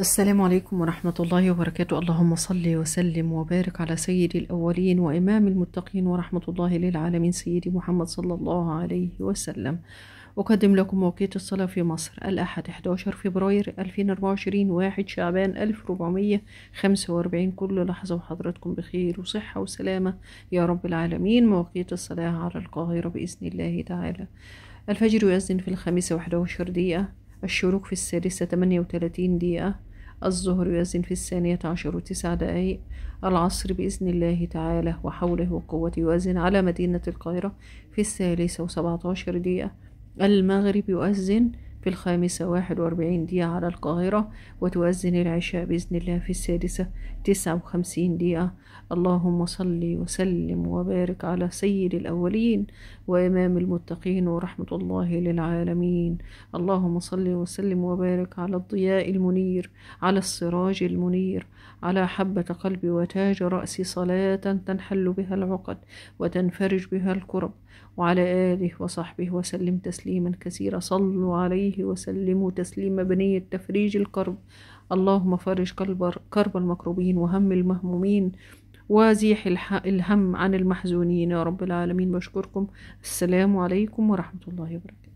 السلام عليكم ورحمة الله وبركاته اللهم صل وسلم وبارك على سيد الأولين وإمام المتقين ورحمة الله للعالمين سيدي محمد صلى الله عليه وسلم أقدم لكم وقت الصلاة في مصر الأحد 11 فبراير 2024 واحد شعبان 1445 كل لحظة وحضراتكم بخير وصحة وسلامة يا رب العالمين مواقيت الصلاة على القاهرة بإذن الله تعالى الفجر يؤذن في الخامسة 11 دقيقة الشروق في السادسة 38 دقيقة الظهر يزن في الثانية عشر تسع دقائق العصر بإذن الله تعالى وحوله وقوته يؤذن على مدينة القاهرة في الثالثة وسبعة عشر دقيقة المغرب يؤذن في الخامسة واحد وأربعين دقيقة على القاهرة وتؤذن العشاء بإذن الله في السادسة تسعة وخمسين دقيقة اللهم صل وسلم وبارك على سيد الأولين وإمام المتقين ورحمة الله للعالمين اللهم صل وسلم وبارك على الضياء المنير على السراج المنير على حبة قلبي وتاج رأسي صلاة تنحل بها العقد وتنفرج بها الكرب وعلى آله وصحبه وسلم تسليما كثيرا صلوا عليه عليه وسلموا تسليم بنية تفريج الكرب اللهم فرج كرب المكروبين وهم المهمومين وزيح الهم عن المحزونين يا رب العالمين بشكركم السلام عليكم ورحمة الله وبركاته